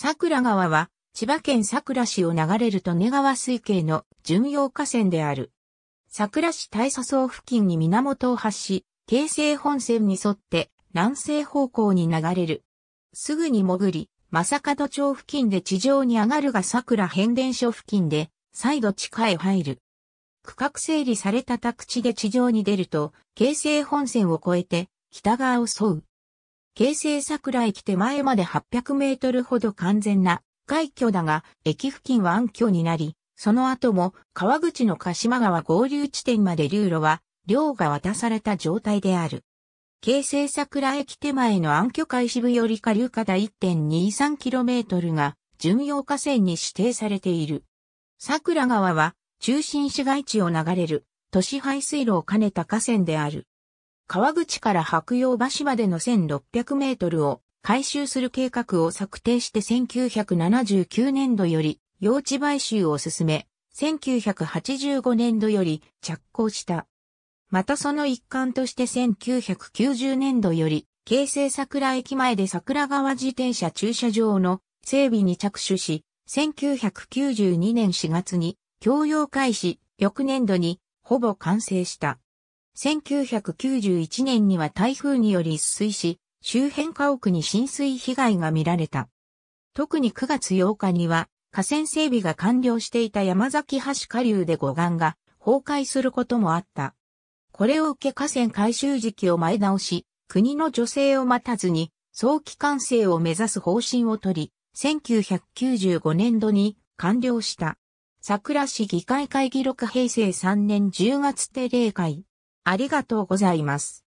桜川は、千葉県桜市を流れる利根川水系の巡洋河川である。桜市大佐層付近に源を発し、京成本線に沿って南西方向に流れる。すぐに潜り、正門町付近で地上に上がるが桜変電所付近で、再度地下へ入る。区画整理された宅地で地上に出ると、京成本線を越えて、北側を沿う。京成桜駅手前まで800メートルほど完全な海居だが、駅付近は暗渠になり、その後も川口の鹿島川合流地点まで流路は、量が渡された状態である。京成桜駅手前の暗渠海支部より下流下だ 1.23km が、巡洋河川に指定されている。桜川は、中心市街地を流れる、都市排水路を兼ねた河川である。川口から白洋橋までの1600メートルを回収する計画を策定して1979年度より用地買収を進め、1985年度より着工した。またその一環として1990年度より、京成桜駅前で桜川自転車駐車場の整備に着手し、1992年4月に供用開始、翌年度にほぼ完成した。1991年には台風により一水し、周辺家屋に浸水被害が見られた。特に9月8日には、河川整備が完了していた山崎橋下流で護岸が崩壊することもあった。これを受け河川改修時期を前倒し、国の助成を待たずに、早期完成を目指す方針を取り、1995年度に完了した。桜市議会会議録平成3年10月定例会。ありがとうございます。